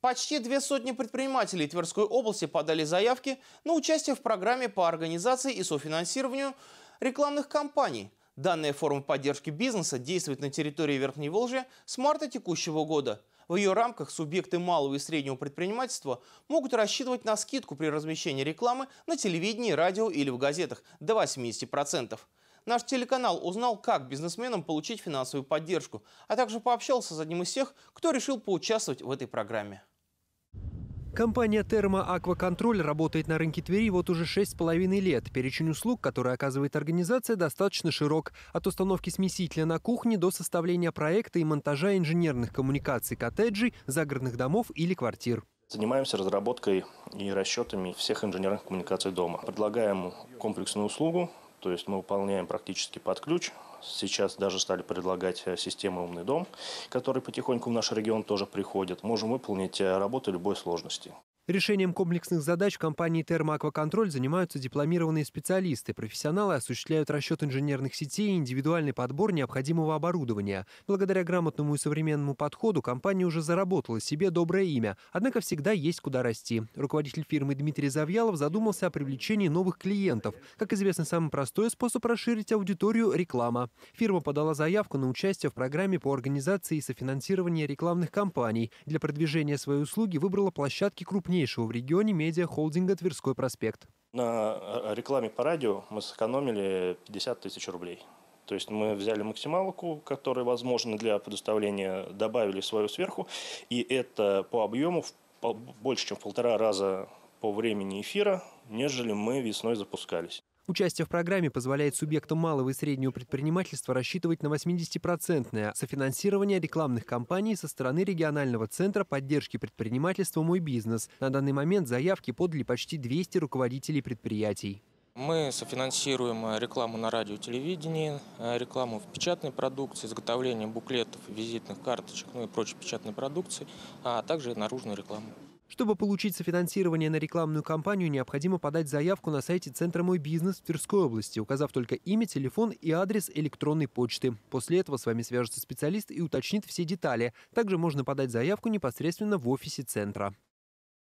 Почти две сотни предпринимателей Тверской области подали заявки на участие в программе по организации и софинансированию рекламных кампаний. Данная форма поддержки бизнеса действует на территории Верхней Волжи с марта текущего года. В ее рамках субъекты малого и среднего предпринимательства могут рассчитывать на скидку при размещении рекламы на телевидении, радио или в газетах до 80%. Наш телеканал узнал, как бизнесменам получить финансовую поддержку, а также пообщался с одним из тех, кто решил поучаствовать в этой программе. Компания «Термо Акваконтроль» работает на рынке Твери вот уже шесть с половиной лет. Перечень услуг, которые оказывает организация, достаточно широк. От установки смесителя на кухне до составления проекта и монтажа инженерных коммуникаций коттеджей, загородных домов или квартир. Занимаемся разработкой и расчетами всех инженерных коммуникаций дома. Предлагаем комплексную услугу, то есть мы выполняем практически под ключ. Сейчас даже стали предлагать э, системы «Умный дом», которые потихоньку в наш регион тоже приходят. Можем выполнить э, работу любой сложности. Решением комплексных задач в компании «Термоакваконтроль» занимаются дипломированные специалисты. Профессионалы осуществляют расчет инженерных сетей и индивидуальный подбор необходимого оборудования. Благодаря грамотному и современному подходу компания уже заработала себе доброе имя. Однако всегда есть куда расти. Руководитель фирмы Дмитрий Завьялов задумался о привлечении новых клиентов. Как известно, самый простой способ расширить аудиторию – реклама. Фирма подала заявку на участие в программе по организации и софинансированию рекламных кампаний. Для продвижения своей услуги выбрала площадки крупнее крупнейшего в регионе медиа-холдинга «Тверской проспект». На а, рекламе по радио мы сэкономили 50 тысяч рублей. То есть мы взяли максималку, которая возможна для предоставления, добавили свою сверху, и это по объему больше, чем в полтора раза по времени эфира, нежели мы весной запускались. Участие в программе позволяет субъектам малого и среднего предпринимательства рассчитывать на 80-процентное софинансирование рекламных кампаний со стороны регионального центра поддержки предпринимательства «Мой бизнес». На данный момент заявки подали почти 200 руководителей предприятий. Мы софинансируем э, рекламу на радио и телевидении, э, рекламу в печатной продукции, изготовление буклетов, визитных карточек, ну и прочей печатной продукции, а также наружную рекламу. Чтобы получить софинансирование на рекламную кампанию, необходимо подать заявку на сайте Центра «Мой бизнес» в Тверской области, указав только имя, телефон и адрес электронной почты. После этого с вами свяжется специалист и уточнит все детали. Также можно подать заявку непосредственно в офисе центра.